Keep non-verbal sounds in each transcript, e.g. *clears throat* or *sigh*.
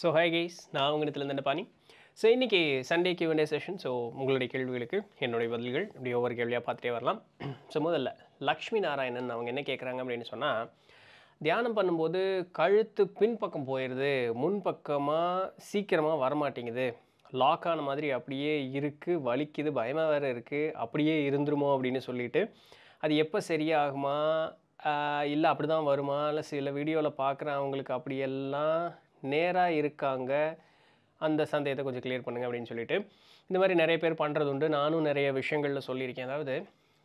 so hi guys நான் உங்களிடத்துல இருந்த பாணி ஸோ இன்றைக்கி சண்டே கியூஎன்ஏ செஷன் ஸோ உங்களுடைய கேள்விகளுக்கு என்னுடைய பதில்கள் இப்படி ஒவ்வொரு கேள்வியாக பார்த்துட்டே வரலாம் ஸோ முதல்ல லக்ஷ்மி நாராயணன் அவங்க என்ன கேட்குறாங்க அப்படின்னு சொன்னால் தியானம் பண்ணும்போது கழுத்து பின்பக்கம் போயிடுது முன்பக்கமாக சீக்கிரமாக வரமாட்டேங்குது லாக் ஆன மாதிரி அப்படியே இருக்குது வலிக்குது பயமாக வேறு இருக்குது அப்படியே இருந்துருமோ அப்படின்னு சொல்லிட்டு அது எப்போ சரியாகுமா இல்லை அப்படி தான் வருமா இல்லை சில வீடியோவில் பார்க்குறேன் அவங்களுக்கு அப்படியெல்லாம் நேராக இருக்காங்க அந்த சந்தேகத்தை கொஞ்சம் கிளியர் பண்ணுங்கள் அப்படின்னு சொல்லிட்டு இந்த மாதிரி நிறைய பேர் பண்ணுறது உண்டு நானும் நிறைய விஷயங்களில் சொல்லியிருக்கேன் அதாவது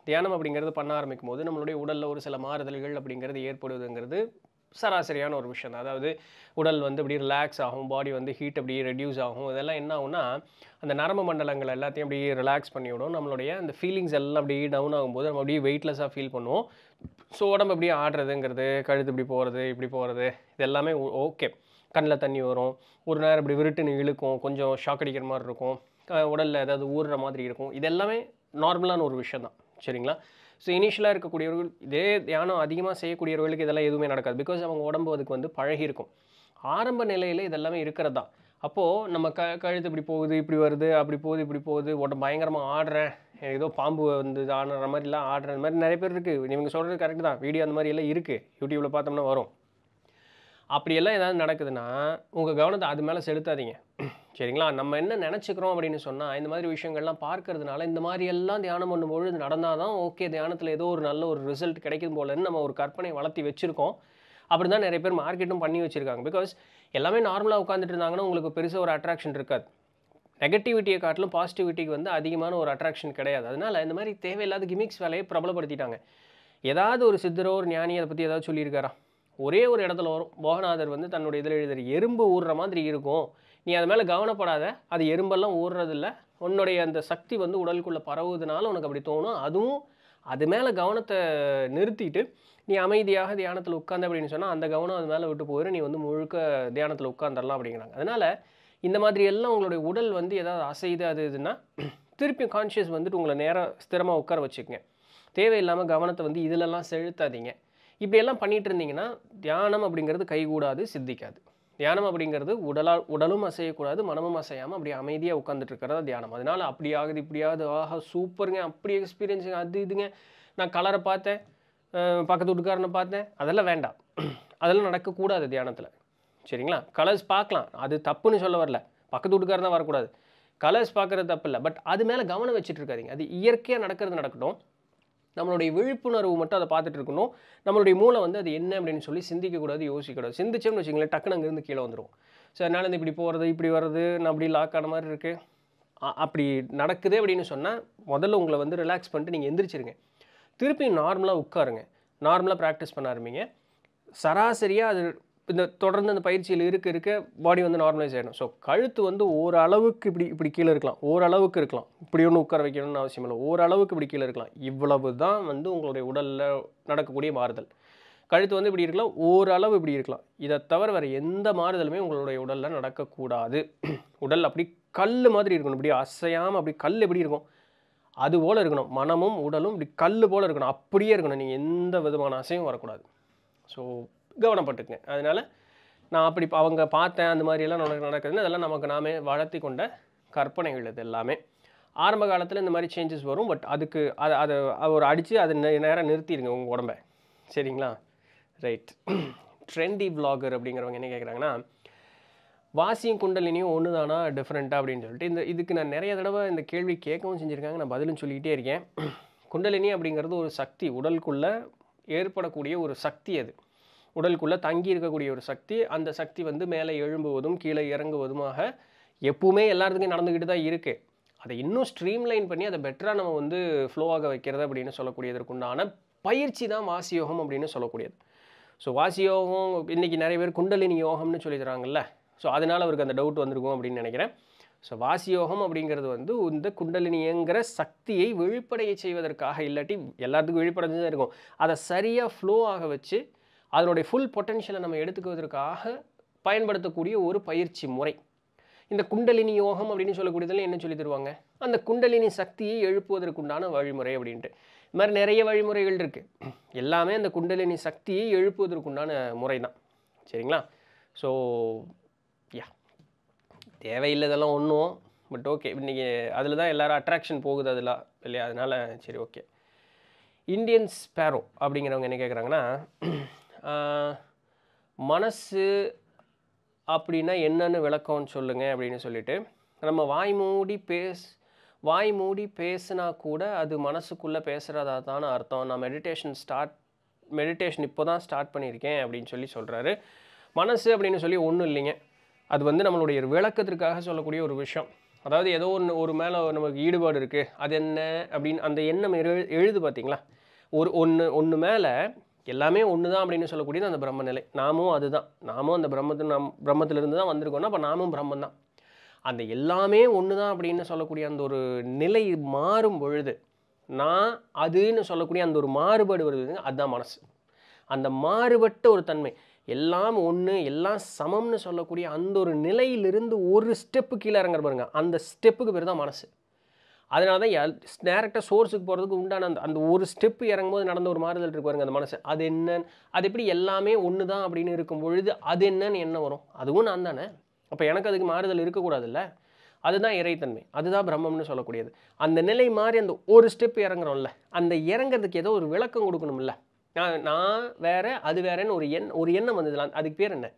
தியானம் அப்படிங்கிறது பண்ண ஆரம்பிக்கும் போது நம்மளுடைய உடலில் ஒரு சில மாறுதல்கள் அப்படிங்கிறது ஏற்படுவதுங்கிறது சராசரியான ஒரு விஷயம் தான் அதாவது உடல் வந்து இப்படி ரிலாக்ஸ் ஆகும் பாடி வந்து ஹீட் அப்படி ரெடியூஸ் ஆகும் இதெல்லாம் என்ன ஆகும்னா அந்த நரம்பு மண்டலங்கள் எல்லாத்தையும் அப்படியே ரிலாக்ஸ் பண்ணிவிடும் நம்மளுடைய அந்த ஃபீலிங்ஸ் எல்லாம் அப்படியே டவுன் ஆகும்போது நம்ம அப்படியே வெயிட்லெஸ்ஸாக ஃபீல் பண்ணுவோம் ஸோ உடம்பு அப்படியே ஆடுறதுங்கிறது கழுத்து இப்படி போகிறது இப்படி போகிறது இது எல்லாமே ஓகே கண்ணில் தண்ணி வரும் ஒரு நேரம் இப்படி விருட்டுன்னு இழுக்கும் கொஞ்சம் ஷாக் அடிக்கிற மாதிரி இருக்கும் உடலில் ஏதாவது ஊறுற மாதிரி இருக்கும் இது எல்லாமே நார்மலான ஒரு விஷயம் தான் சரிங்களா ஸோ இனிஷியலாக இருக்கக்கூடியவர்கள் இதே தியானம் அதிகமாக செய்யக்கூடியவர்களுக்கு இதெல்லாம் எதுவுமே நடக்காது பிகாஸ் அவங்க உடம்பு அதுக்கு வந்து பழகிருக்கும் ஆரம்ப நிலையில் இதெல்லாமே இருக்கிறது தான் அப்போது நம்ம க கழுத்து இப்படி போகுது இப்படி வருது அப்படி போகுது இப்படி போகுது உடம்பு பயங்கரமாக ஆடுறேன் ஏதோ பாம்பு வந்து ஆடுற மாதிரிலாம் ஆடுற மாதிரி நிறைய பேர் இருக்குது இவங்க சொல்கிறது கரெக்டு தான் வீடியோ அந்த மாதிரி எல்லாம் இருக்குது யூடியூப்பில் பார்த்தோம்னா வரும் அப்படியெல்லாம் ஏதாவது நடக்குதுன்னா உங்கள் கவனத்தை அது மேலே செலுத்தாதீங்க சரிங்களா நம்ம என்ன நினச்சிக்கிறோம் அப்படின்னு சொன்னால் இந்த மாதிரி விஷயங்கள்லாம் பார்க்கறதுனால இந்த மாதிரி எல்லாம் தியானம் பண்ணும்பொழுது நடந்தால் தான் ஓகே தியானத்தில் ஏதோ ஒரு நல்ல ஒரு ரிசல்ட் கிடைக்கும் போலன்னு நம்ம ஒரு கற்பனை வளர்த்தி வச்சுருக்கோம் அப்படி தான் நிறைய பேர் மார்க்கெட்டும் பண்ணி வச்சுருக்காங்க பிகாஸ் எல்லாமே நார்மலாக உட்காந்துட்டு இருந்தாங்கன்னா உங்களுக்கு பெருசாக ஒரு அட்ராக்ஷன் இருக்காது நெகட்டிவிட்டியை காட்டிலும் பாசிட்டிவிட்டிக்கு வந்து அதிகமான ஒரு அட்ராக்ஷன் கிடையாது அதனால் இந்த மாதிரி தேவையில்லாத கிமிக்ஸ் வேலையை பிரபலப்படுத்திட்டாங்க ஏதாவது ஒரு சித்தரோ ஒரு ஞானி அதை பற்றி ஏதாவது சொல்லியிருக்காரா ஒரே ஒரு இடத்துல வரும் மோகநாதர் வந்து தன்னுடைய இதில் எழுதுற எறும்பு ஊறுற மாதிரி இருக்கும் நீ அது மேலே கவனப்படாத அது எறும்பெல்லாம் ஊறுறதில்ல உன்னுடைய அந்த சக்தி வந்து உடலுக்குள்ளே பரவுவதுனால உனக்கு அப்படி தோணும் அதுவும் அது மேலே கவனத்தை நிறுத்திட்டு நீ அமைதியாக தியானத்தில் உட்காந்த அப்படின்னு சொன்னால் அந்த கவனம் அது மேலே விட்டு போயிடும் நீ வந்து முழுக்க தியானத்தில் உட்காந்துடலாம் அப்படிங்கிறாங்க அதனால் இந்த மாதிரி எல்லாம் உங்களுடைய உடல் வந்து ஏதாவது அசைது அது இதுன்னா திருப்பியும் கான்ஷியஸ் வந்துட்டு உங்களை நேரம் ஸ்திரமாக உட்கார வச்சுக்கோங்க தேவையில்லாமல் கவனத்தை வந்து இதிலெல்லாம் செலுத்தாதீங்க இப்படியெல்லாம் பண்ணிகிட்டு இருந்தீங்கன்னா தியானம் அப்படிங்கிறது கைகூடாது சித்திக்காது தியானம் அப்படிங்கிறது உடலால் உடலும் அசையக்கூடாது மனமும் அசையாமல் அப்படி அமைதியாக உட்காந்துட்டு இருக்கிறதா தியானம் அதனால் அப்படி ஆகுது இப்படியாவது ஆகுது ஆஹா சூப்பருங்க அப்படி எக்ஸ்பீரியன்ஸுங்க அது இதுங்க நான் கலரை பார்த்தேன் பக்கத்து வீட்டுக்காரனை பார்த்தேன் அதெல்லாம் வேண்டாம் அதெல்லாம் நடக்கக்கூடாது தியானத்தில் சரிங்களா கலர்ஸ் பார்க்கலாம் அது தப்புன்னு சொல்ல வரல பக்கத்து வீட்டுக்காரன் தான் வரக்கூடாது கலர்ஸ் பார்க்குறது தப்பு இல்லை பட் அது மேலே கவனம் வச்சுட்டு இருக்காதிங்க அது இயற்கையாக நடக்கிறது நடக்கட்டும் நம்மளுடைய விழிப்புணர்வு மட்டும் அதை பார்த்துட்டு இருக்கணும் நம்மளுடைய மூளை வந்து அது என்ன அப்படின்னு சொல்லி சிந்திக்கக்கூடாது யோசிக்கக்கூடாது சிந்திச்சோம்னு வச்சுங்களேன் டக்குனு அங்கேருந்து கீழே வந்துடும் ஸோ அதனால் இந்த இப்படி போகிறது இப்படி வர்றது நான் அப்படி லாக் ஆன மாதிரி இருக்குது அப்படி நடக்குது அப்படின்னு சொன்னால் முதல்ல உங்களை வந்து ரிலாக்ஸ் பண்ணிட்டு நீங்கள் எந்திரிச்சிருங்க திருப்பி நார்மலாக உட்காருங்க நார்மலாக ப்ராக்டிஸ் பண்ண ஆரம்பிங்க சராசரியாக அது இந்த தொடர்ந்து அந்த பயிற்சியில் இருக்க இருக்க பாடி வந்து நார்மலைஸ் ஆகிடும் ஸோ கழுத்து வந்து ஓரளவுக்கு இப்படி இப்படி கீழே இருக்கலாம் ஓரளவுக்கு இருக்கலாம் இப்படி ஒன்று உட்கார வைக்கணும்னு அவசியம் இல்லை ஓரளவுக்கு இப்படி கீழே இருக்கலாம் இவ்வளவு தான் வந்து உங்களுடைய உடலில் நடக்கக்கூடிய மாறுதல் கழுத்து வந்து இப்படி இருக்கலாம் ஓரளவு இப்படி இருக்கலாம் இதை தவிர வேறு எந்த மாறுதலுமே உங்களுடைய உடலில் நடக்கக்கூடாது உடல் அப்படி கல் மாதிரி இருக்கணும் இப்படி அசையாமல் அப்படி கல் எப்படி இருக்கும் அது போல் இருக்கணும் மனமும் உடலும் இப்படி கல் போல் இருக்கணும் அப்படியே இருக்கணும் நீங்கள் எந்த விதமான அசையும் வரக்கூடாது ஸோ கவனப்பட்டுக்குங்க அதனால் நான் அப்படி அவங்க பார்த்தேன் அந்த மாதிரியெல்லாம் நமக்கு நடக்குதுன்னு அதெல்லாம் நமக்கு நாமே வளர்த்தி கொண்ட கற்பனைகள் இது எல்லாமே ஆரம்ப காலத்தில் இந்த மாதிரி சேஞ்சஸ் வரும் பட் அதுக்கு அதை அதை அவர் அடித்து அது நேரம் நிறுத்திடுங்க உங்கள் உடம்ப சரிங்களா ரைட் ட்ரெண்டி விலாகர் அப்படிங்கிறவங்க என்ன கேட்குறாங்கன்னா வாசியும் குண்டலினியும் ஒன்று தானா டிஃப்ரெண்ட்டாக அப்படின்னு சொல்லிட்டு இந்த இதுக்கு நான் நிறைய தடவை இந்த கேள்வி கேட்கவும் செஞ்சுருக்காங்க நான் பதிலும் சொல்லிக்கிட்டே இருக்கேன் *clears throat* குண்டலினி அப்படிங்கிறது ஒரு சக்தி உடலுக்குள்ளே ஏற்படக்கூடிய ஒரு சக்தி அது உடலுக்குள்ளே தங்கி இருக்கக்கூடிய ஒரு சக்தி அந்த சக்தி வந்து மேலே எழும்புவதும் கீழே இறங்குவதுமாக எப்பவுமே எல்லாத்துக்கும் நடந்துக்கிட்டு தான் இருக்குது அதை இன்னும் ஸ்ட்ரீம்லைன் பண்ணி அதை பெட்டராக நம்ம வந்து ஃப்ளோவாக வைக்கிறது அப்படின்னு சொல்லக்கூடியதற்குண்டான பயிற்சி தான் வாசி யோகம் அப்படின்னு சொல்லக்கூடியது ஸோ வாசி யோகம் இன்றைக்கி நிறைய பேர் குண்டலினி யோகம்னு சொல்லி தராங்கல்ல ஸோ அதனால் அவருக்கு அந்த டவுட் வந்திருக்கும் அப்படின்னு நினைக்கிறேன் ஸோ வாசியோகம் அப்படிங்கிறது வந்து இந்த குண்டலினிங்கிற சக்தியை வெளிப்படைய செய்வதற்காக இல்லாட்டி எல்லாத்துக்கும் வெளிப்படைஞ்சு தான் இருக்கும் அதை சரியாக ஃப்ளோ ஆக வச்சு அதனுடைய ஃபுல் பொட்டென்ஷியலை நம்ம எடுத்துக்குவதற்காக பயன்படுத்தக்கூடிய ஒரு பயிற்சி முறை இந்த குண்டலினி யோகம் அப்படின்னு சொல்லக்கூடியதில் என்ன சொல்லி தருவாங்க அந்த குண்டலினி சக்தியை எழுப்புவதற்குண்டான வழிமுறை அப்படின்ட்டு இது மாதிரி நிறைய வழிமுறைகள் இருக்குது எல்லாமே அந்த குண்டலினி சக்தியை எழுப்புவதற்குண்டான முறை தான் சரிங்களா ஸோ யா தேவையில்லதெல்லாம் ஒன்றும் பட் ஓகே இன்றைக்கி அதில் தான் எல்லோரும் அட்ராக்ஷன் போகுது அதில் இல்லையா அதனால் சரி ஓகே இந்தியன் ஸ்பேரோ அப்படிங்கிறவங்க என்ன கேட்குறாங்கன்னா மனசு அப்படின்னா என்னென்னு விளக்கம்னு சொல்லுங்கள் அப்படின்னு சொல்லிட்டு நம்ம வாய் மூடி பேஸ் வாய் மூடி பேசுனா கூட அது மனசுக்குள்ளே பேசுகிறதா தானே அர்த்தம் நான் மெடிடேஷன் ஸ்டார்ட் மெடிடேஷன் இப்போ தான் ஸ்டார்ட் பண்ணியிருக்கேன் அப்படின்னு சொல்லி சொல்கிறாரு மனசு அப்படின்னு சொல்லி ஒன்றும் இல்லைங்க அது வந்து நம்மளுடைய விளக்கத்திற்காக சொல்லக்கூடிய ஒரு விஷயம் அதாவது ஏதோ ஒன்று ஒரு மேலே நமக்கு ஈடுபாடு இருக்குது அது என்ன அப்படின்னு அந்த எண்ணம் எழு எழுது பார்த்தீங்களா ஒரு ஒன்று ஒன்று மேலே எல்லாமே ஒன்று தான் அப்படின்னு சொல்லக்கூடியது அந்த பிரம்ம நிலை நாமும் அதுதான் நாமும் அந்த பிரம்மத்து நாம் பிரம்மத்திலிருந்து தான் வந்திருக்கோம்னா அப்போ நாமும் பிரம்மன் தான் அந்த எல்லாமே ஒன்று தான் அப்படின்னு சொல்லக்கூடிய அந்த ஒரு நிலை மாறும் பொழுது நான் அதுன்னு சொல்லக்கூடிய அந்த ஒரு மாறுபாடு வருது அதுதான் மனசு அந்த மாறுபட்ட ஒரு தன்மை எல்லாம் ஒன்று எல்லாம் சமம்னு சொல்லக்கூடிய அந்த ஒரு நிலையிலிருந்து ஒரு ஸ்டெப்பு கீழே இறங்குற பாருங்க அந்த ஸ்டெப்புக்கு பேர் தான் மனசு அதனால தான் டேரெக்டாக சோர்ஸுக்கு போகிறதுக்கு உண்டான அந்த அந்த ஒரு ஸ்டெப் இறங்கும்போது நடந்த ஒரு மாறுதல் இருக்கு பாருங்க அந்த மனசு அது என்னன்னு அது எப்படி எல்லாமே ஒன்று தான் அப்படின்னு இருக்கும் பொழுது அது என்னன்னு என்ன வரும் அதுவும் நான் தானே அப்போ எனக்கு அதுக்கு மாறுதல் இருக்கக்கூடாதுல்ல அதுதான் இறைத்தன்மை அதுதான் பிரம்மம்னு சொல்லக்கூடியது அந்த நிலை மாதிரி அந்த ஒரு ஸ்டெப் இறங்குறோம்ல அந்த இறங்கிறதுக்கு ஏதோ ஒரு விளக்கம் கொடுக்கணும்ல நான் நான் வேறு அது வேறேன்னு ஒரு எண் ஒரு எண்ணம் வந்ததுலாம் அதுக்கு பேர் என்ன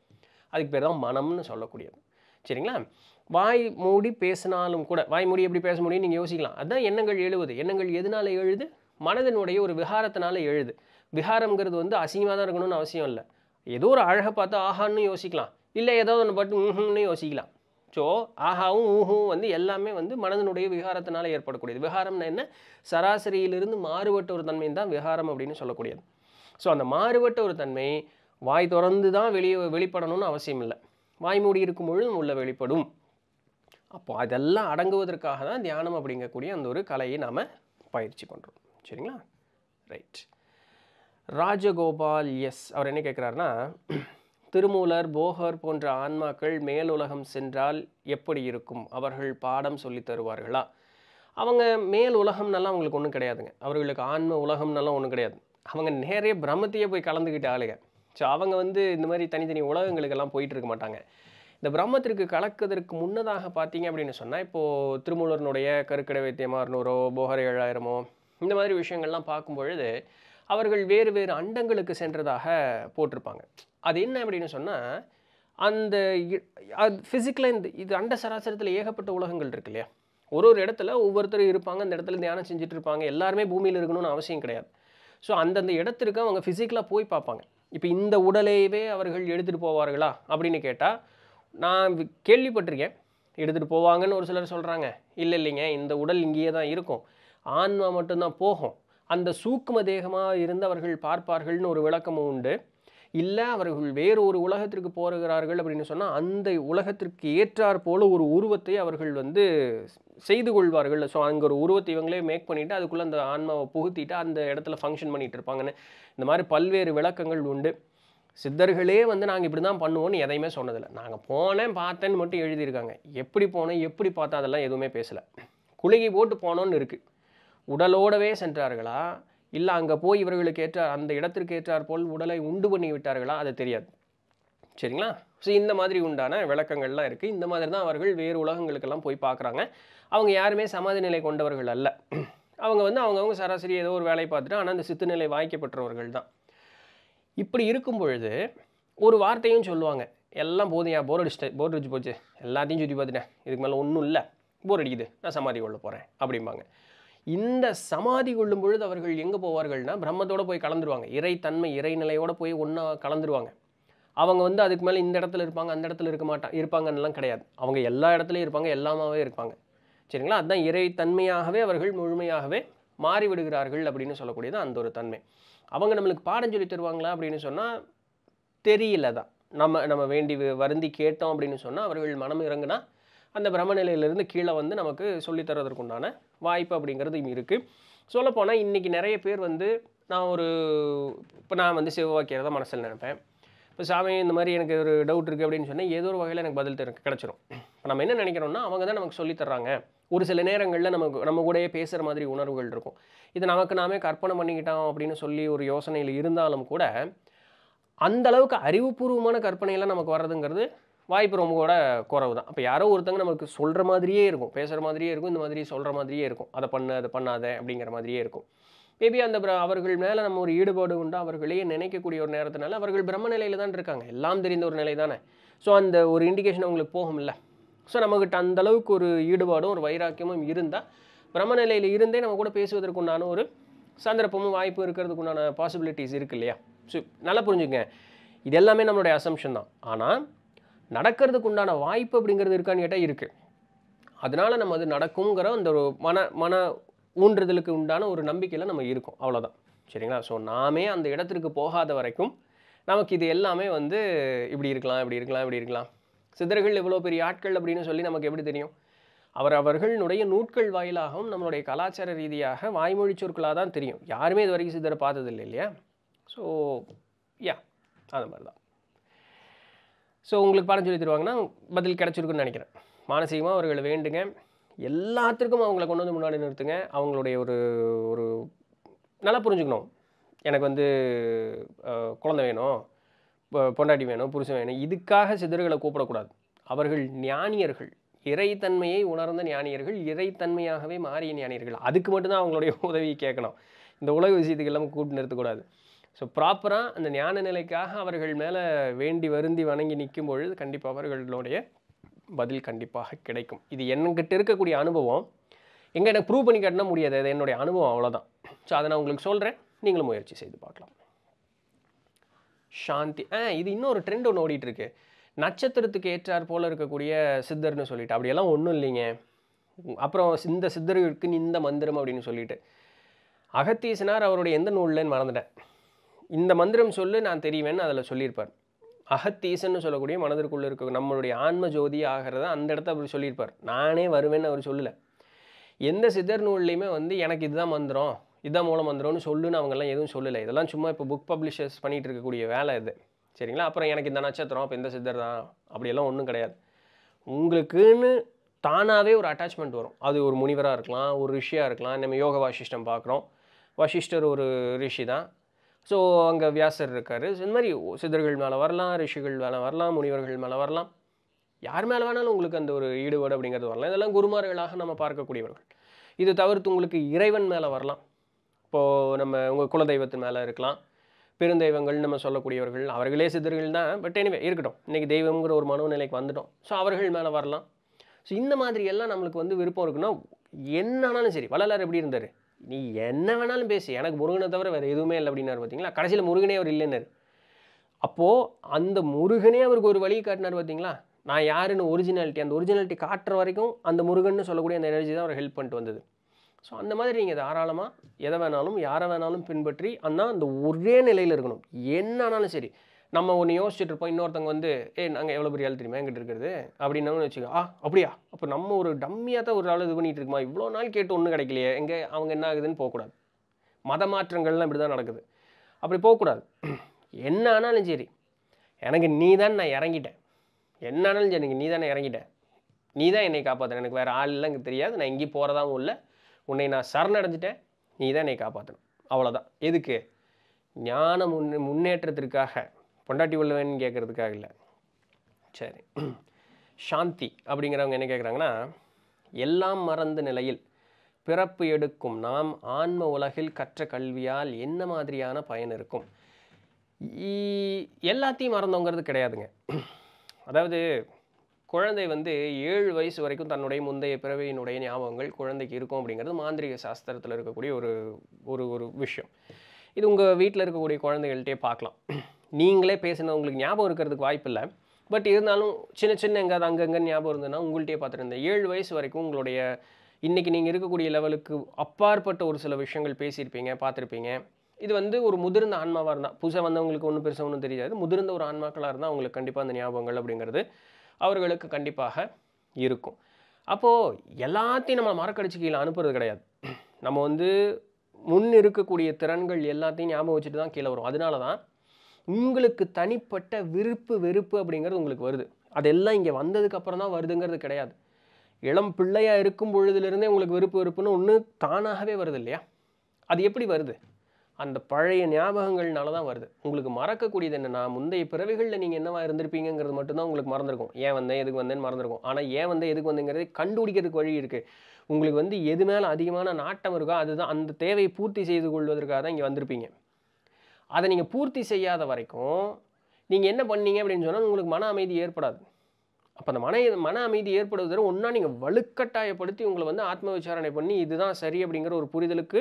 அதுக்கு பேர் தான் மனம்னு சொல்லக்கூடியது சரிங்களா வாய் மூடி பேசினாலும் கூட வாய் மூடி எப்படி பேச முடியும் நீங்கள் யோசிக்கலாம் அதுதான் எண்ணங்கள் எழுவது எண்ணங்கள் எதனால் எழுது மனதனுடைய ஒரு விகாரத்தினால எழுது விகாரங்கிறது வந்து அசிங்கமாக தான் இருக்கணும்னு அவசியம் இல்லை ஏதோ ஒரு அழகை பார்த்தா ஆஹான்னு யோசிக்கலாம் இல்லை ஏதோ ஒன்று பார்த்து ஊஹும்னு யோசிக்கலாம் ஸோ ஆஹாவும் ஊஹும் வந்து எல்லாமே வந்து மனதனுடைய விகாரத்தினால ஏற்படக்கூடியது விகாரம்னா என்ன சராசரியிலிருந்து மாறுபட்ட ஒரு தன்மை தான் விகாரம் அப்படின்னு சொல்லக்கூடியது ஸோ அந்த மாறுபட்ட ஒரு தன்மை வாய் திறந்து தான் வெளியே வெளிப்படணும்னு அவசியம் இல்லை வாய் மூடி இருக்கும் பொழுதும் உள்ள வெளிப்படும் அப்போது அதெல்லாம் அடங்குவதற்காக தான் தியானம் அப்படிங்கக்கூடிய அந்த ஒரு கலையை நாம் பயிற்சி பண்ணுறோம் சரிங்களா ரைட் ராஜகோபால் எஸ் அவர் என்ன கேட்குறாருன்னா திருமூலர் போகர் போன்ற ஆன்மாக்கள் மேலுலகம் சென்றால் எப்படி இருக்கும் அவர்கள் பாடம் சொல்லி தருவார்களா அவங்க மேல் உலகம்னாலாம் அவங்களுக்கு ஒன்றும் கிடையாதுங்க அவர்களுக்கு ஆன்ம உலகம்னாலாம் ஒன்றும் கிடையாது அவங்க நிறைய பிரமத்தையே போய் கலந்துக்கிட்ட ஆளுங்க ஸோ அவங்க வந்து இந்த மாதிரி தனித்தனி உலகங்களுக்கெல்லாம் போயிட்டு இருக்க மாட்டாங்க இந்த பிரம்மத்திற்கு கலக்குவதற்கு முன்னதாக பார்த்தீங்க அப்படின்னு சொன்னால் இப்போது திருமூலர்னுடைய கருக்கடை வைத்தியமாறுநூறோ போகரை ஏழாயிரமோ இந்த மாதிரி விஷயங்கள்லாம் பார்க்கும் பொழுது அவர்கள் வேறு வேறு அண்டங்களுக்கு சென்றதாக போட்டிருப்பாங்க அது என்ன அப்படின்னு சொன்னால் அந்த ஃபிசிக்கலாக இந்த இது அண்ட சராசரத்தில் ஏகப்பட்ட உலகங்கள் இருக்கு இல்லையா ஒரு ஒரு இடத்துல ஒவ்வொருத்தரும் இருப்பாங்க அந்த இடத்துல தியானம் செஞ்சுட்டு இருப்பாங்க எல்லாருமே பூமியில் இருக்கணும்னு அவசியம் கிடையாது ஸோ அந்தந்த இடத்திற்கு அவங்க ஃபிசிக்கலாக போய் பார்ப்பாங்க இப்போ இந்த உடலையவே அவர்கள் எடுத்துகிட்டு போவார்களா அப்படின்னு கேட்டால் நான் கேள்விப்பட்டிருக்கேன் எடுத்துகிட்டு போவாங்கன்னு ஒரு சிலர் சொல்கிறாங்க இல்லை இல்லைங்க இந்த உடல் இங்கேயே தான் இருக்கும் ஆன்மா மட்டும்தான் போகும் அந்த சூக்கும தேகமாக இருந்து அவர்கள் பார்ப்பார்கள்னு ஒரு விளக்கமும் உண்டு இல்லை அவர்கள் வேறு ஒரு உலகத்திற்கு போகிறார்கள் அப்படின்னு சொன்னால் அந்த உலகத்திற்கு ஏற்றாற் போல ஒரு உருவத்தை அவர்கள் வந்து செய்து கொள்வார்கள் ஸோ அங்கே ஒரு உருவத்தை இவங்களே மேக் பண்ணிவிட்டு அதுக்குள்ளே அந்த ஆன்மாவை புகுத்திட்டு அந்த இடத்துல ஃபங்க்ஷன் பண்ணிகிட்டு இருப்பாங்கன்னு இந்த மாதிரி பல்வேறு விளக்கங்கள் உண்டு சித்தர்களே வந்து நாங்கள் இப்படி தான் பண்ணுவோம்னு எதையுமே சொன்னதில்லை நாங்கள் போனேன் பார்த்தேன்னு மட்டும் எழுதியிருக்காங்க எப்படி போனோம் எப்படி பார்த்தா அதெல்லாம் எதுவுமே பேசலை குலுகி போட்டு போனோன்னு இருக்குது உடலோடவே சென்றார்களா இல்லை அங்கே போய் இவர்களுக்கு ஏற்றார் அந்த இடத்திற்கு ஏற்றார் போல் உடலை உண்டு பண்ணி விட்டார்களா அது தெரியாது சரிங்களா ஸோ இந்த மாதிரி உண்டான விளக்கங்கள்லாம் இருக்குது இந்த மாதிரி தான் அவர்கள் வேறு உலகங்களுக்கெல்லாம் போய் பார்க்குறாங்க அவங்க யாருமே சமாதி நிலை கொண்டவர்கள் அல்ல அவங்க வந்து அவங்கவுங்க சராசரி ஏதோ ஒரு வேலையை பார்த்துட்டு ஆனால் அந்த சித்துநிலை வாய்க்கப்பட்டவர்கள் தான் இப்படி இருக்கும் பொழுது ஒரு வார்த்தையும் சொல்லுவாங்க எல்லாம் போதும் போர் அடிச்சுட்டு போர் அடிச்சு போச்சு எல்லாத்தையும் சுற்றி பார்த்துட்டேன் இதுக்கு மேலே ஒன்றும் இல்லை போர் அடிக்குது நான் சமாதி கொள்ள போகிறேன் அப்படிம்பாங்க இந்த சமாதி கொள்ளும் பொழுது அவர்கள் எங்கே போவார்கள்னா பிரம்மத்தோடு போய் கலந்துருவாங்க இறைத்தன்மை இறைநிலையோடு போய் ஒன்றா கலந்துருவாங்க அவங்க வந்து அதுக்கு மேலே இந்த இடத்துல இருப்பாங்க அந்த இடத்துல இருக்க மாட்டாங்க இருப்பாங்கன்னெலாம் கிடையாது அவங்க எல்லா இடத்துலையும் இருப்பாங்க எல்லாமாவே இருப்பாங்க சரிங்களா அதுதான் இறைத்தன்மையாகவே அவர்கள் முழுமையாகவே மாறிவிடுகிறார்கள் அப்படின்னு சொல்லக்கூடியது அந்த ஒரு தன்மை அவங்க நம்மளுக்கு பாடம் சொல்லி தருவாங்களா அப்படின்னு சொன்னால் தெரியல தான் நம்ம நம்ம வேண்டி வருந்தி கேட்டோம் அப்படின்னு சொன்னால் அவர்கள் மனம் இறங்குனா அந்த பிரமநிலையிலிருந்து கீழே வந்து நமக்கு சொல்லித்தரதற்குண்டான வாய்ப்பு அப்படிங்கிறது இருக்குது சொல்லப்போனால் இன்றைக்கி நிறைய பேர் வந்து நான் ஒரு இப்போ நான் வந்து சிவவாக்கியரை தான் மனசில் நினைப்பேன் இப்போ சாமி இந்த மாதிரி எனக்கு ஒரு டவுட் இருக்குது அப்படின்னு சொன்னால் ஏதோ ஒரு வகையில் எனக்கு பதில் கிடச்சிரும் நம்ம என்ன நினைக்கிறோம்னா அவங்க தான் நமக்கு சொல்லித்தர்றாங்க ஒரு சில நேரங்களில் நமக்கு நம்ம கூடயே பேசுகிற மாதிரி உணர்வுகள் இருக்கும் இது நமக்கு நாமே கற்பனை பண்ணிக்கிட்டோம் அப்படின்னு சொல்லி ஒரு யோசனையில் இருந்தாலும் கூட அந்த அளவுக்கு அறிவுபூர்வமான கற்பனையெல்லாம் நமக்கு வர்றதுங்கிறது வாய்ப்பு ரொம்ப கூட குறவு தான் அப்போ யாரோ ஒருத்தங்க நமக்கு சொல்கிற மாதிரியே இருக்கும் பேசுகிற மாதிரியே இருக்கும் இந்த மாதிரி சொல்கிற மாதிரியே இருக்கும் அதை பண்ணு அதை பண்ணாத அப்படிங்கிற மாதிரியே இருக்கும் மேபி அந்த அவர்கள் மேலே நம்ம ஒரு ஈடுபாடு உண்டு அவர்களையே நினைக்கக்கூடிய ஒரு நேரத்தினால அவர்கள் பிரம்ம நிலையில் தான் இருக்காங்க எல்லாம் தெரிந்த ஒரு நிலை தானே ஸோ அந்த ஒரு இண்டிகேஷன் அவங்களுக்கு போகும்ல ஸோ நம்மக்கிட்ட அந்தளவுக்கு ஒரு ஈடுபாடும் ஒரு வைராக்கியமும் இருந்தால் பிரமநிலையில் இருந்தே நம்ம கூட பேசுவதற்குண்டான ஒரு சந்தர்ப்பமும் வாய்ப்பு இருக்கிறதுக்குண்டான பாசிபிலிட்டிஸ் இருக்குது இல்லையா ஸோ நல்லா புரிஞ்சுங்க இது எல்லாமே நம்மளுடைய அசம்ஷன் தான் ஆனால் நடக்கிறதுக்கு உண்டான வாய்ப்பு அப்படிங்கிறது இருக்கான்னு கேட்டால் இருக்குது அதனால் நம்ம அது நடக்குங்கிற அந்த ஒரு மன மன ஊன்றுதலுக்கு உண்டான ஒரு நம்பிக்கையில் நம்ம இருக்கோம் அவ்வளோதான் சரிங்களா ஸோ நாமே அந்த இடத்திற்கு போகாத வரைக்கும் நமக்கு இது எல்லாமே வந்து இப்படி இருக்கலாம் இப்படி இருக்கலாம் இப்படி இருக்கலாம் சித்தர்கள் எவ்வளோ பெரிய ஆட்கள் அப்படின்னு சொல்லி நமக்கு எப்படி தெரியும் அவர் அவர்களுடைய நூட்கள் வாயிலாகவும் நம்மளுடைய கலாச்சார ரீதியாக வாய்மொழி சொற்களாக தான் தெரியும் யாருமே இது வரைக்கும் சித்தரை பார்த்ததில்லை இல்லையா ஸோ யா அந்த மாதிரி தான் ஸோ உங்களுக்கு பாடம் சொல்லி தருவாங்கன்னா பதில் கிடச்சிருக்குன்னு நினைக்கிறேன் மானசீகமாக அவர்களை வேண்டுங்க எல்லாத்துக்கும் அவங்கள கொண்டு வந்து முன்னாடி நிறுத்துங்க அவங்களுடைய ஒரு ஒரு நல்லா புரிஞ்சுக்கணும் எனக்கு வந்து குழந்தை வேணும் பொண்டாட்டி வேணும் புருஷன் வேணும் இதுக்காக சிதறுகளை கூப்பிடக்கூடாது அவர்கள் ஞானியர்கள் இறைத்தன்மையை உணர்ந்த ஞானியர்கள் இறைத்தன்மையாகவே மாறிய ஞானியர்கள் அதுக்கு மட்டும்தான் அவங்களுடைய *laughs* உதவியை கேட்கணும் இந்த உலக விஷயத்துக்கு எல்லாமே கூட்டு நிறுத்தக்கூடாது ஸோ ப்ராப்பராக அந்த ஞான நிலைக்காக அவர்கள் மேலே வேண்டி வருந்தி வணங்கி நிற்கும் பொழுது கண்டிப்பாக அவர்களுடைய பதில் கண்டிப்பாக கிடைக்கும் இது என்கிட்ட இருக்கக்கூடிய அனுபவம் எங்கே எனக்கு ப்ரூவ் பண்ணி காட்டினா முடியாது அது என்னுடைய அனுபவம் அவ்வளோதான் ஸோ அதை நான் உங்களுக்கு சொல்கிறேன் நீங்களும் முயற்சி செய்து பார்க்கலாம் சாந்தி ஆ இது இன்னொரு ட்ரெண்ட் ஒன்று ஓடிட்டுருக்கு நட்சத்திரத்துக்கு ஏற்றார் போல் இருக்கக்கூடிய சித்தர்னு சொல்லிட்டு அப்படியெல்லாம் ஒன்றும் இல்லைங்க அப்புறம் இந்த சித்தர்களுக்குன்னு இந்த மந்திரம் அப்படின்னு சொல்லிட்டு அகத்தீசனார் அவருடைய எந்த நூல்லன்னு மறந்துட்டேன் இந்த மந்திரம் சொல்லு நான் தெரியவேன்னு அதில் சொல்லியிருப்பார் அகத்தீசன்னு சொல்லக்கூடிய மனதிற்குள்ளே இருக்க நம்மளுடைய ஆன்ம ஜோதி ஆகிறத அந்த இடத்த அவர் சொல்லியிருப்பார் நானே வருவேன்னு அவர் சொல்லலை எந்த சித்தர் நூல்லையுமே வந்து எனக்கு இதுதான் மந்திரம் இதான் மூலம் வந்துடும்னு சொல்லுன்னு அவங்கெல்லாம் எதுவும் சொல்லலை இதெல்லாம் சும்மா இப்போ புக் பப்ளிஷர்ஸ் பண்ணிகிட்டு இருக்கக்கூடிய வேலை இது சரிங்களா அப்புறம் எனக்கு இந்த நட்சத்திரம் அப்போ இந்த சித்தர் தான் அப்படியெல்லாம் ஒன்றும் கிடையாது உங்களுக்குன்னு தானாகவே ஒரு அட்டாச்மெண்ட் வரும் அது ஒரு முனிவராக இருக்கலாம் ஒரு ரிஷியாக இருக்கலாம் நம்ம யோக வாசிஷ்டம் பார்க்குறோம் வசிஷ்டர் ஒரு ரிஷி தான் ஸோ அங்கே வியாசர் இருக்கார் இந்த மாதிரி சித்தர்கள் மேலே வரலாம் ரிஷிகள் மேலே வரலாம் முனிவர்கள் மேலே வரலாம் யார் மேலே வேணாலும் உங்களுக்கு அந்த ஒரு ஈடுபாடு அப்படிங்கிறது வரலாம் இதெல்லாம் குருமார்களாக நம்ம பார்க்கக்கூடியவர்கள் இது தவிர்த்து உங்களுக்கு இறைவன் மேலே வரலாம் இப்போது நம்ம உங்கள் குலதெய்வத்து மேலே இருக்கலாம் பெருந்தெய்வங்கள் நம்ம சொல்லக்கூடியவர்கள் அவர்களே சித்தர்கள் தான் பட் எனிவே இருக்கட்டும் இன்றைக்கி தெய்வங்கிற ஒரு மனோநிலைக்கு வந்துட்டோம் ஸோ அவர்கள் மேலே வரலாம் ஸோ இந்த மாதிரி எல்லாம் நம்மளுக்கு வந்து விருப்பம் இருக்குன்னா என்னானாலும் சரி வள்ளலார் எப்படி இருந்தார் நீ என்ன வேணாலும் பேசி எனக்கு முருகனை தவிர வேறு எதுவுமே இல்லை அப்படின்னாரு பார்த்தீங்களா கடைசியில் முருகனே அவர் இல்லைன்னாரு அப்போது அந்த முருகனே அவருக்கு ஒரு வழி காட்டினார் பார்த்தீங்களா நான் யாருன்னு ஒரிஜினாலிட்டி அந்த ஒரிஜினாலிட்டி காட்டுற வரைக்கும் அந்த முருகன் சொல்லக்கூடிய அந்த எனர்ஜி தான் அவர் ஹெல்ப் பண்ணிட்டு வந்தது ஸோ அந்த மாதிரி நீங்கள் தாராளமாக எதை வேணாலும் யாரை வேணாலும் பின்பற்றி அண்ணா அந்த ஒரே நிலையில் இருக்கணும் என்ன ஆனாலும் சரி நம்ம ஒன்று யோசிச்சுட்டு இருப்போம் இன்னொருத்தவங்க வந்து ஏ நாங்கள் எவ்வளோ பெரிய ஆள் தெரியுமா எங்கிட்ட இருக்கிறது அப்படின்னாங்கன்னு வச்சுக்கோ ஆ அப்படியா அப்போ நம்ம ஒரு டம்மியாக தான் ஒரு ஆள் இது பண்ணிகிட்டு இருக்குமா இவ்வளோ நாள் கேட்டு ஒன்றும் கிடைக்கலையே எங்கே அவங்க என்ன ஆகுதுன்னு போகக்கூடாது மத மாற்றங்கள்லாம் இப்படி தான் நடக்குது அப்படி போகக்கூடாது என்ன ஆனாலும் சரி எனக்கு நீ தான் நான் இறங்கிட்டேன் என்ன ஆனாலும் சரி எனக்கு நீ தானே இறங்கிட்டேன் நீ தான் என்னை காப்பாற்றுறேன் எனக்கு வேறு ஆள் இல்லை எனக்கு தெரியாது நான் எங்கேயும் போகிறதாவும் இல்லை உன்னை நான் சரணடைஞ்சிட்டேன் நீ தான் நீ காப்பாற்றணும் அவ்வளோதான் எதுக்கு ஞான முன் முன்னேற்றத்திற்காக பொண்டாட்டி உள்ளவன் கேட்குறதுக்காக இல்லை சரி சாந்தி அப்படிங்கிறவங்க என்ன கேட்குறாங்கன்னா எல்லாம் மறந்த நிலையில் பிறப்பு எடுக்கும் நாம் ஆன்ம உலகில் கற்ற கல்வியால் என்ன மாதிரியான பயன் இருக்கும் எல்லாத்தையும் மறந்தோங்கிறது கிடையாதுங்க அதாவது குழந்தை வந்து ஏழு வயசு வரைக்கும் தன்னுடைய முந்தைய பிறவியினுடைய ஞாபகங்கள் குழந்தைக்கு இருக்கும் அப்படிங்கிறது மாந்திரிக சாஸ்திரத்தில் இருக்கக்கூடிய ஒரு ஒரு ஒரு விஷயம் இது உங்கள் வீட்டில் இருக்கக்கூடிய குழந்தைகள்கிட்டே பார்க்கலாம் நீங்களே பேசினா உங்களுக்கு ஞாபகம் இருக்கிறதுக்கு வாய்ப்பில்லை பட் இருந்தாலும் சின்ன சின்ன எங்கே அது அங்கங்கே ஞாபகம் இருந்ததுன்னா உங்கள்கிட்டயே பார்த்துருந்தேன் ஏழு வயசு வரைக்கும் உங்களுடைய இன்றைக்கி நீங்கள் இருக்கக்கூடிய லெவலுக்கு அப்பாற்பட்ட ஒரு சில விஷயங்கள் பேசியிருப்பீங்க பார்த்துருப்பீங்க இது வந்து ஒரு முதிர்ந்த ஆன்மாவாக இருந்தால் புதுசாக வந்தவங்களுக்கு ஒன்றும் பெருசாக ஒன்றும் தெரியாது முதிர்ந்த ஒரு ஆன்மாக்களாக இருந்தால் அவங்களுக்கு கண்டிப்பாக அந்த ஞாபகங்கள் அப்படிங்கிறது அவர்களுக்கு கண்டிப்பாக இருக்கும் அப்போது எல்லாத்தையும் நம்ம மரக்கடிச்சு கீழே அனுப்புறது கிடையாது நம்ம வந்து முன் இருக்கக்கூடிய திறன்கள் எல்லாத்தையும் ஞாபகம் வச்சுட்டு தான் கீழே வரும் அதனால தான் உங்களுக்கு தனிப்பட்ட விருப்பு வெறுப்பு அப்படிங்கிறது உங்களுக்கு வருது அதெல்லாம் இங்கே வந்ததுக்கப்புறம் தான் வருதுங்கிறது கிடையாது இளம் பிள்ளையாக இருக்கும் பொழுதுலேருந்தே உங்களுக்கு விருப்பு வெறுப்புன்னு ஒன்று தானாகவே வருது இல்லையா அது எப்படி வருது அந்த பழைய ஞாபகங்கள்னால தான் வருது உங்களுக்கு மறக்கக்கூடியது என்னென்னா முந்தைய பிறவிகளில் நீங்கள் என்னவா இருந்திருப்பீங்கிறது மட்டும்தான் உங்களுக்கு மறந்துருக்கும் ஏன் வந்தேன் எதுக்கு வந்தேன்னு மறந்துருக்கும் ஆனால் ஏன் வந்தேன் எதுக்கு வந்தேங்கிறது கண்டுபிடிக்கிறதுக்கு வழி இருக்குது உங்களுக்கு வந்து எது மேலே அதிகமான நாட்டம் இருக்கோ அதுதான் அந்த தேவையை பூர்த்தி செய்து கொள்வதற்காக தான் இங்கே வந்திருப்பீங்க அதை நீங்கள் பூர்த்தி செய்யாத வரைக்கும் நீங்கள் என்ன பண்ணீங்க அப்படின்னு சொன்னால் உங்களுக்கு மன அமைதி ஏற்படாது அப்போ அந்த மன மன அமைதி ஏற்படுவதற்கு ஒன்றா நீங்கள் வலுக்கட்டாயப்படுத்தி உங்களை வந்து ஆத்ம விசாரணை பண்ணி இதுதான் சரி அப்படிங்கிற ஒரு புரிதலுக்கு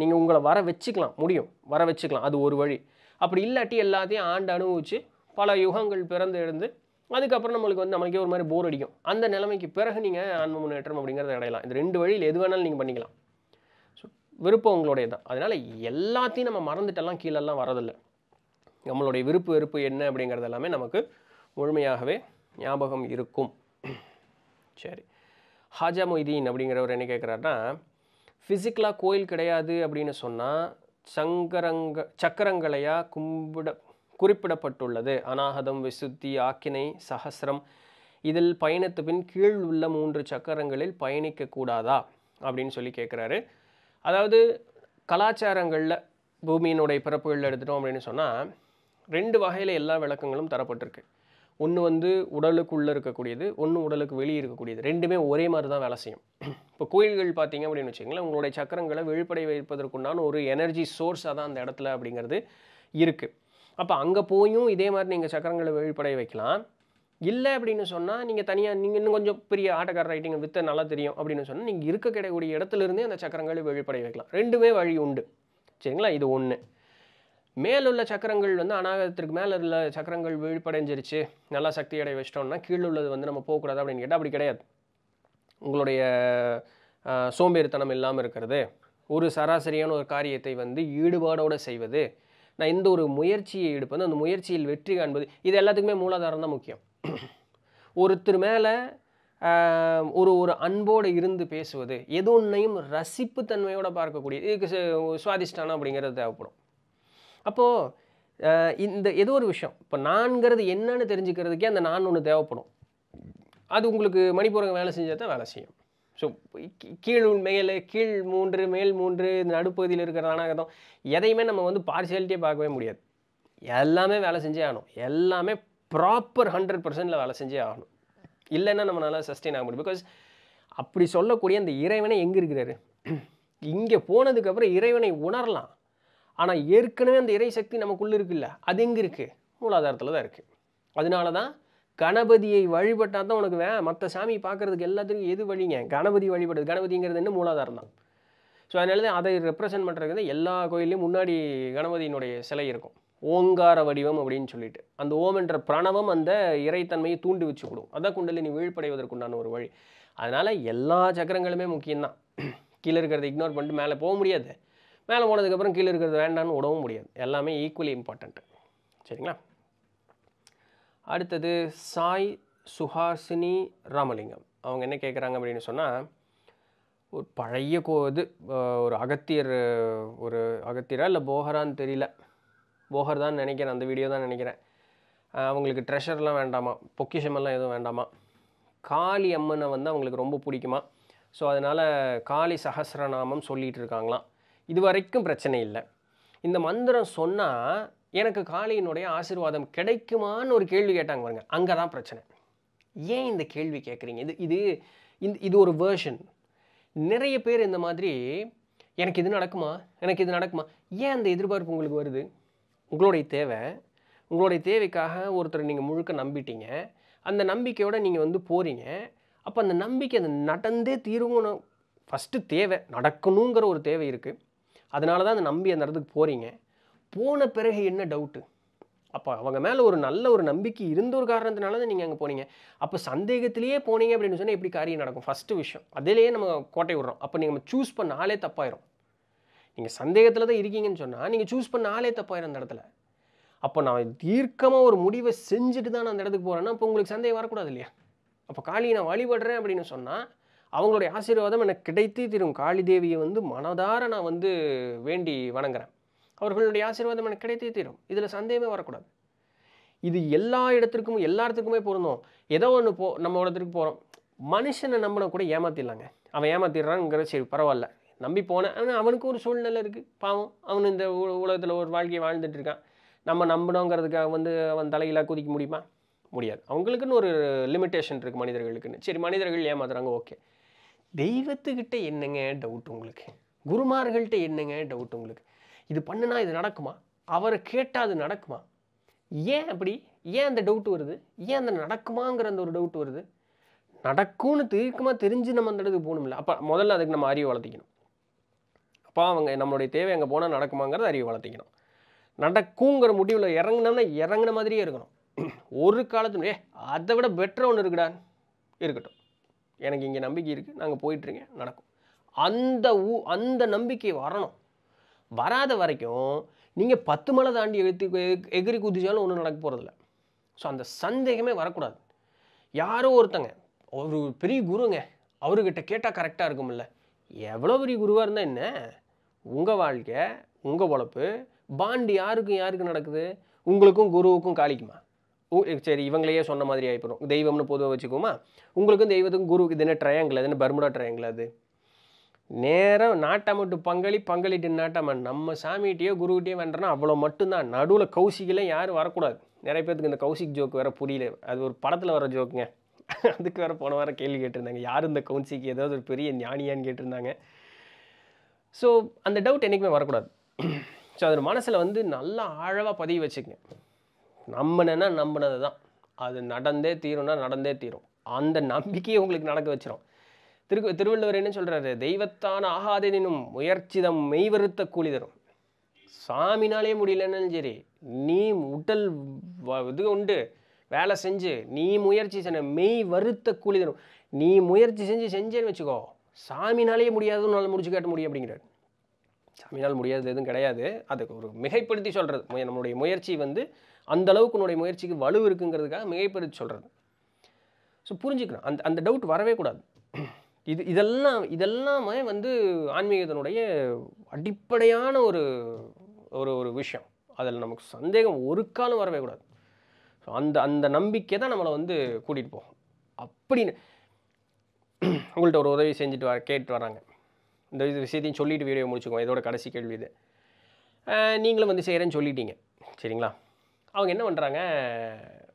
நீங்கள் உங்களை வர வச்சுக்கலாம் முடியும் வர வச்சுக்கலாம் அது ஒரு வழி அப்படி இல்லாட்டி எல்லாத்தையும் ஆண்டு அனுபவித்து பல யுகங்கள் பிறந்து எழுந்து அதுக்கப்புறம் நம்மளுக்கு வந்து நம்மளுக்கே ஒரு மாதிரி போர் அடிக்கும் அந்த நிலைமைக்கு பிறகு நீங்கள் ஆன்ம முன்னேற்றம் அப்படிங்கிறத அடையலாம் இந்த ரெண்டு வழியில் எது வேணாலும் நீங்கள் பண்ணிக்கலாம் ஸோ விருப்பம் உங்களுடைய தான் அதனால் எல்லாத்தையும் நம்ம மறந்துட்டெல்லாம் கீழெல்லாம் வரதில்லை நம்மளுடைய விருப்பு வெறுப்பு என்ன அப்படிங்கிறது எல்லாமே நமக்கு முழுமையாகவே ஞாபகம் இருக்கும் சரி ஹாஜா மொய்தீன் அப்படிங்கிறவர் என்ன கேட்குறாருன்னா ஃபிசிக்கலாக கோயில் கிடையாது அப்படின்னு சொன்னால் சங்கரங்க சக்கரங்களையாக கும்பிட குறிப்பிடப்பட்டுள்ளது அனாகதம் விசுத்தி ஆக்கினை சஹசிரம் இதில் பயணத்து பின் கீழ் உள்ள மூன்று சக்கரங்களில் பயணிக்கக்கூடாதா அப்படின்னு சொல்லி கேட்குறாரு அதாவது கலாச்சாரங்களில் பூமியினுடைய பிறப்புகள் எடுத்துட்டோம் அப்படின்னு சொன்னால் ரெண்டு வகையில் எல்லா விளக்கங்களும் தரப்பட்டிருக்கு ஒன்று வந்து உடலுக்குள்ளே இருக்கக்கூடியது ஒன்று உடலுக்கு வெளியே இருக்கக்கூடியது ரெண்டுமே ஒரே மாதிரி தான் வேலை செய்யும் இப்போ கோயில்கள் பார்த்தீங்க அப்படின்னு வச்சிங்களேன் உங்களுடைய சக்கரங்களை வெளிப்படை வைப்பதற்குண்டான ஒரு எனர்ஜி சோர்ஸாக தான் அந்த இடத்துல அப்படிங்கிறது இருக்குது அப்போ அங்கே போயும் இதே மாதிரி நீங்கள் சக்கரங்களை வெளிப்படை வைக்கலாம் இல்லை அப்படின்னு சொன்னால் நீங்கள் தனியாக நீங்கள் இன்னும் கொஞ்சம் பெரிய ஆட்டக்கார ரைட்டிங் வித்த நல்லா தெரியும் அப்படின்னு சொன்னால் நீங்கள் இருக்க கிடையக்கூடிய இடத்துலேருந்தே அந்த சக்கரங்களை வெளிப்படை வைக்கலாம் ரெண்டுமே வழி உண்டு சரிங்களா இது ஒன்று மேலுள்ள சக்கரங்கள் வந்து அநாகதத்திற்கு மேலே உள்ள சக்கரங்கள் விழிப்படைஞ்சிருச்சு நல்லா சக்தி அடைய வச்சிட்டோம்னா கீழே உள்ளது வந்து நம்ம போகக்கூடாது அப்படின்னு கேட்டால் அப்படி கிடையாது உங்களுடைய சோம்பேறித்தனம் இல்லாமல் இருக்கிறது ஒரு சராசரியான ஒரு காரியத்தை வந்து ஈடுபாடோடு செய்வது நான் இந்த ஒரு முயற்சியை எடுப்பது அந்த முயற்சியில் வெற்றி காண்பது இது எல்லாத்துக்குமே மூலாதாரம் தான் முக்கியம் ஒருத்தர் மேலே ஒரு ஒரு அன்போடு இருந்து பேசுவது எது ஒன்றையும் தன்மையோடு பார்க்கக்கூடிய இதுக்கு சுவாதிஷ்டானம் அப்படிங்கிறது தேவைப்படும் அப்போது இந்த ஏதோ ஒரு விஷயம் இப்போ நான்கிறது என்னன்னு தெரிஞ்சுக்கிறதுக்கே அந்த நான் ஒன்று தேவைப்படும் அது உங்களுக்கு மணிப்பூரங்க வேலை செஞ்சால் தான் வேலை செய்யும் ஸோ கீழ் மேலே கீழ் மூன்று மேல் மூன்று இந்த நடுப்பகுதியில் இருக்கிற நானாகதம் எதையுமே நம்ம வந்து பார்சியாலிட்டியே பார்க்கவே முடியாது எல்லாமே வேலை செஞ்சே ஆகணும் எல்லாமே ப்ராப்பர் ஹண்ட்ரட் பர்சன்டில் வேலை செஞ்சே ஆகணும் இல்லைன்னா நல்லா சஸ்டெயின் ஆக முடியும் பிகாஸ் அப்படி சொல்லக்கூடிய அந்த இறைவனை எங்கே இருக்கிறாரு இங்கே போனதுக்கப்புறம் இறைவனை உணரலாம் ஆனால் ஏற்கனவே அந்த இறை சக்தி நமக்குள்ளே இருக்குல்ல அது எங்கே இருக்குது மூலாதாரத்தில் தான் இருக்குது அதனால தான் கணபதியை வழிபட்டால் தான் உனக்கு வே மற்ற சாமி பார்க்குறதுக்கு எல்லாத்துக்கும் எது வழிங்க கணபதி வழிபடுறது கணபதிங்கிறது என்ன மூலாதாரம் தான் ஸோ அதனால தான் அதை ரெப்ரசன்ட் பண்ணுறது எல்லா கோயிலையும் முன்னாடி கணபதியினுடைய சிலை இருக்கும் ஓங்கார வடிவம் அப்படின்னு சொல்லிட்டு அந்த ஓம் என்ற பிரணவம் அந்த இறைத்தன்மையை தூண்டி வச்சு கொடுக்கும் அதான் குண்டலினி வீழ்படைவதற்குண்டான ஒரு வழி அதனால் எல்லா சக்கரங்களுமே முக்கியம்தான் கீழே இருக்கிறத இக்னோர் பண்ணிட்டு மேலே போக முடியாது மேலே போனதுக்கப்புறம் கீழே இருக்கிறது வேண்டான்னு உடவும் முடியாது எல்லாமே ஈக்குவலி இம்பார்ட்டண்ட்டு சரிங்களா அடுத்தது சாய் சுஹாசினி ராமலிங்கம் அவங்க என்ன கேட்குறாங்க அப்படின்னு சொன்னால் ஒரு பழைய கோ இது ஒரு அகத்தியர் ஒரு அகத்தியரா இல்லை போகரான்னு தெரியல போகர் தான் நினைக்கிறேன் அந்த வீடியோ தான் நினைக்கிறேன் அவங்களுக்கு ட்ரெஷர்லாம் வேண்டாமா பொக்கிஷமெல்லாம் எதுவும் வேண்டாமா காளி அம்மனை வந்து அவங்களுக்கு ரொம்ப பிடிக்குமா ஸோ அதனால் காளி சகசிரநாமம் சொல்லிகிட்டு இருக்காங்களாம் இது வரைக்கும் பிரச்சனை இல்லை இந்த மந்திரம் சொன்னால் எனக்கு காளியினுடைய ஆசிர்வாதம் கிடைக்குமான்னு ஒரு கேள்வி கேட்டாங்க பாருங்க அங்கே தான் பிரச்சனை ஏன் இந்த கேள்வி கேட்குறீங்க இது இது இந்த இது ஒரு வேர்ஷன் நிறைய பேர் இந்த மாதிரி எனக்கு இது நடக்குமா எனக்கு இது நடக்குமா ஏன் அந்த எதிர்பார்ப்பு உங்களுக்கு வருது உங்களுடைய தேவை உங்களுடைய தேவைக்காக ஒருத்தர் நீங்கள் முழுக்க நம்பிட்டீங்க அந்த நம்பிக்கையோடு நீங்கள் வந்து போகிறீங்க அப்போ அந்த நம்பிக்கை அந்த நடந்தே தீருங்கணும் ஃபஸ்ட்டு தேவை நடக்கணுங்கிற ஒரு தேவை இருக்குது அதனால தான் அந்த நம்பி அந்த இடத்துக்கு போகிறீங்க போன பிறகு என்ன டவுட்டு அப்போ அவங்க மேலே ஒரு நல்ல ஒரு நம்பிக்கை இருந்த ஒரு காரணத்தினால தான் நீங்கள் அங்கே போனீங்க அப்போ சந்தேகத்திலேயே போனீங்க அப்படின்னு சொன்னால் எப்படி காரியம் நடக்கும் ஃபஸ்ட்டு விஷயம் அதிலேயே நம்ம கோட்டை விடுறோம் அப்போ நீங்கள் சூஸ் பண்ண ஆளே தப்பாயிரும் நீங்கள் சந்தேகத்தில் தான் இருக்கீங்கன்னு சொன்னால் நீங்கள் சூஸ் பண்ண ஆளே தப்பாயிரும் அந்த இடத்துல அப்போ நான் தீர்க்கமாக ஒரு முடிவை செஞ்சுட்டு தான் நான் அந்த இடத்துக்கு போகிறேன்னா அப்போ உங்களுக்கு சந்தேகம் வரக்கூடாது இல்லையா அப்போ காலியை நான் வழிபடுறேன் அப்படின்னு சொன்னால் அவங்களுடைய ஆசீர்வாதம் எனக்கு கிடைத்து தீரும் காளி தேவியை வந்து மனதார நான் வந்து வேண்டி வணங்குறேன் அவர்களுடைய ஆசீர்வாதம் எனக்கு கிடைத்தே தீரும் இதில் சந்தேகமே வரக்கூடாது இது எல்லா இடத்திற்கும் எல்லா இடத்துக்குமே பொருந்தும் ஏதோ ஒன்று போ நம்ம இடத்துக்கு போகிறோம் மனுஷனை நம்மளை கூட ஏமாத்திடலாங்க அவன் ஏமாத்திடுறான்ங்கிற சரி பரவாயில்ல நம்பி போனேன் ஆனால் அவனுக்கு ஒரு சூழ்நிலை இருக்குது பாவம் அவன் இந்த உலகத்தில் ஒரு வாழ்க்கையை வாழ்ந்துட்டு இருக்கான் நம்ம நம்பணுங்கிறதுக்காக வந்து அவன் தலையிலாக குதிக்க முடியுமா முடியாது அவங்களுக்குன்னு ஒரு லிமிட்டேஷன் இருக்குது மனிதர்களுக்குன்னு சரி மனிதர்கள் ஏமாத்துறாங்க ஓகே தெய்வத்துக்கிட்ட என்னங்க டவுட் உங்களுக்கு குருமார்கள்ட்ட என்னங்க டவுட் உங்களுக்கு இது பண்ணுனா இது நடக்குமா அவரை கேட்டால் அது நடக்குமா ஏன் அப்படி ஏன் அந்த டவுட் வருது ஏன் அந்த நடக்குமாங்கிற அந்த ஒரு டவுட் வருது நடக்கும்னு தீர்க்கமாக தெரிஞ்சு நம்ம அந்த இடத்துக்கு போகணும்ல அப்போ முதல்ல அதுக்கு நம்ம அறிவை வளர்த்திக்கணும் அப்போ அவங்க நம்மளுடைய தேவை அங்கே போனால் நடக்குமாங்கிறத அறிவை வளர்த்திக்கணும் நடக்குங்கிற முடிவில் இறங்கினோம்னா இறங்கின மாதிரியே இருக்கணும் ஒரு காலத்து அதை விட பெட்டர் ஒன்று இருக்குடா இருக்கட்டும் எனக்கு இங்கே நம்பிக்கை இருக்குது நாங்கள் போயிட்டுருங்க நடக்கும் அந்த ஊ அந்த நம்பிக்கை வரணும் வராத வரைக்கும் நீங்கள் பத்து மலை தாண்டி எழுத்து எகிரி குதிச்சாலும் ஒன்றும் நடக்க போகிறதில்ல ஸோ அந்த சந்தேகமே வரக்கூடாது யாரோ ஒருத்தங்க ஒரு பெரிய குருங்க அவர்கிட்ட கேட்டால் கரெக்டாக இருக்கும்ல எவ்வளோ பெரிய குருவாக இருந்தால் என்ன உங்கள் வாழ்க்கை உங்கள் உழைப்பு பாண்டி யாருக்கும் யாருக்கும் நடக்குது உங்களுக்கும் குருவுக்கும் காளிக்குமா சரி இவங்களையே சொன்ன மாதிரி ஆகிப்படும் தெய்வம்னு பொதுவாக வச்சுக்கோமா உங்களுக்கும் தெய்வத்துக்கும் குருவுக்கு இது என்ன ட்ரையாங்கிள் அது என்ன பர்முடா ட்ரையாங்கிள் அது நேரம் மட்டும் பங்களி பங்களிட்டு நாட்டம் நம்ம சாமிகிட்டேயோ குருக்கிட்டேயோ வேண்டனா அவ்வளோ மட்டும்தான் நடுவில் கௌசிக்கெல்லாம் யாரும் வரக்கூடாது நிறைய பேர்த்துக்கு இந்த கௌசிக் ஜோக் வேறு புரியல அது ஒரு படத்தில் வர ஜோக்குங்க அதுக்கு வேறு போன வாரம் கேள்வி கேட்டிருந்தாங்க யார் இந்த கௌசிக்கு ஏதாவது ஒரு பெரிய ஞானியான்னு கேட்டிருந்தாங்க ஸோ அந்த டவுட் என்றைக்குமே வரக்கூடாது ஸோ அது மனசில் வந்து நல்லா ஆழவாக பதிவு வச்சுக்கங்க நம்பினேன்னா நம்பினது தான் அது நடந்தே தீரும்னா நடந்தே தீரும் அந்த நம்பிக்கையை உங்களுக்கு நடக்க வச்சிடும் திரு திருவள்ளுவர் என்ன சொல்கிறாரு தெய்வத்தான் ஆகாதெனினும் முயற்சிதம் மெய்வருத்த கூலி தரும் சாமினாலே முடியலன்னு சரி நீ உடல் இது உண்டு வேலை செஞ்சு நீ முயற்சி செஞ்ச மெய் வருத்த கூலி தரும் நீ முயற்சி செஞ்சு செஞ்சேன்னு வச்சுக்கோ சாமினாலே முடியாதுன்னு உன்னால் முடிச்சு காட்ட முடியும் அப்படிங்கிறார் சாமினால் முடியாதது எதுவும் கிடையாது அதுக்கு ஒரு மிகைப்படுத்தி சொல்கிறது நம்மளுடைய முயற்சி வந்து அந்த அளவுக்கு உன்னுடைய முயற்சிக்கு வலு இருக்குங்கிறதுக்காக மிகைப்படுத்தி சொல்கிறது ஸோ புரிஞ்சுக்கணும் அந்த அந்த டவுட் வரவே கூடாது இது இதெல்லாம் இதெல்லாமே வந்து ஆன்மீகத்தினுடைய அடிப்படையான ஒரு ஒரு ஒரு விஷயம் அதில் நமக்கு சந்தேகம் ஒரு காலம் வரவே கூடாது ஸோ அந்த அந்த நம்பிக்கை தான் நம்மளை வந்து கூட்டிகிட்டு போகும் அப்படின்னு உங்கள்கிட்ட ஒரு உதவி செஞ்சுட்டு வர கேட்டு வராங்க இந்த இது விஷயத்தையும் சொல்லிவிட்டு வீடியோ முடிச்சுக்கோங்க இதோட கடைசி கேள்வி இது நீங்களும் வந்து செய்கிறேன்னு சொல்லிட்டீங்க சரிங்களா அவங்க என்ன பண்ணுறாங்க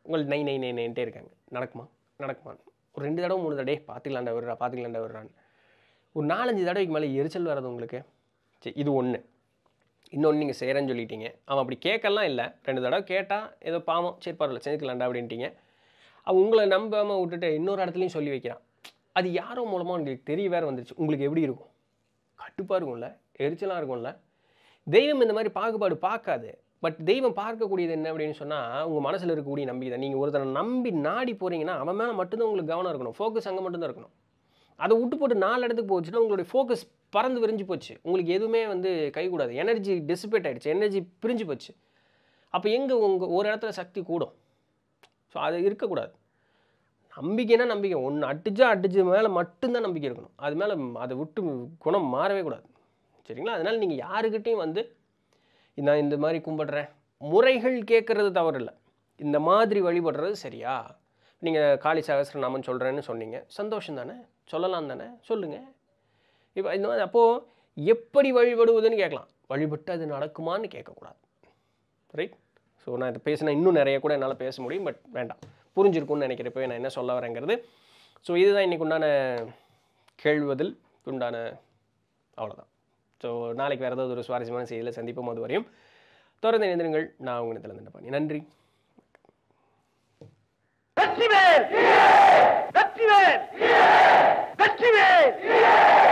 உங்களுக்கு நை நை நை நைன்ட்டே இருக்காங்க நடக்குமா நடக்குமா ஒரு ரெண்டு தடவை மூணு தடவை பார்த்துக்கலாண்டா வருடா பார்த்துக்கலாண்டா வருடான்னு ஒரு நாலஞ்சு தடவைக்கு மேலே எரிச்சல் வராது உங்களுக்கு சரி இது ஒன்று இன்னொன்று நீங்கள் செய்கிறேன்னு சொல்லிட்டீங்க அவன் அப்படி கேட்கலாம் இல்லை ரெண்டு தடவை கேட்டால் ஏதோ பாவம் சரி பரவாயில்ல செஞ்சுக்கலாண்டா அப்படின்ட்டிங்க அவன் உங்களை நம்பாமல் விட்டுட்டு இன்னொரு இடத்துலையும் சொல்லி வைக்கிறான் அது யாரோ மூலமாக உங்களுக்கு தெரிய வேறு வந்துருச்சு உங்களுக்கு எப்படி இருக்கும் கட்டுப்பாக இருக்கும்ல எரிச்சலாக இருக்கும்ல தெய்வம் இந்த மாதிரி பாகுபாடு பார்க்காது பட் தெய்வம் பார்க்கக்கூடியது என்ன அப்படின்னு சொன்னால் உங்கள் மனசில் இருக்கக்கூடிய நம்பிக்கை தான் நீங்கள் ஒருத்தனை நம்பி நாடி போகிறீங்கன்னா அவன் மேலே மட்டும்தான் உங்களுக்கு கவனம் இருக்கணும் ஃபோக்கஸ் அங்கே மட்டும்தான் இருக்கணும் அதை விட்டு போட்டு நாலு இடத்துக்கு போச்சுன்னா உங்களுடைய ஃபோக்கஸ் பறந்து விரிஞ்சு போச்சு உங்களுக்கு எதுவுமே வந்து கூடாது எனர்ஜி டிசிபேட் ஆகிடுச்சு எனர்ஜி பிரிஞ்சு போச்சு அப்போ எங்கே உங்கள் ஒரு இடத்துல சக்தி கூடும் ஸோ அது இருக்கக்கூடாது நம்பிக்கைன்னா நம்பிக்கை ஒன்று அடிச்சா அடிச்சு மேலே மட்டும்தான் நம்பிக்கை இருக்கணும் அது மேலே அதை விட்டு குணம் மாறவே கூடாது சரிங்களா அதனால் நீங்கள் யாருக்கிட்டேயும் வந்து நான் இந்த மாதிரி கும்பிட்றேன் முறைகள் கேட்குறது தவறில்லை இந்த மாதிரி வழிபடுறது சரியா நீங்கள் காளி நாமன் சொல்கிறேன்னு சொன்னீங்க சந்தோஷம் தானே சொல்லலாம் தானே சொல்லுங்கள் இப்போ இந்த மாதிரி அப்போது எப்படி வழிபடுவதுன்னு கேட்கலாம் வழிபட்டு அது நடக்குமான்னு கேட்கக்கூடாது ரைட் ஸோ நான் இதை பேசினா இன்னும் நிறைய கூட என்னால் பேச முடியும் பட் வேண்டாம் புரிஞ்சிருக்கும்னு நினைக்கிறப்பவே நான் என்ன சொல்ல வரேங்கிறது ஸோ இதுதான் இன்றைக்கு உண்டான கேள்வதில் உண்டான அவ்வளோதான் ஸோ நாளைக்கு வேறு ஏதாவது ஒரு சுவாரஸ்யமான செய்தியில் சந்திப்போம் அது வரையும் தொடர்ந்து இணைந்திருங்கள் நான் உங்களை திறந்து பண்ணி நன்றி வெற்றிவேல் வெற்றிவேல் வெற்றிவேல்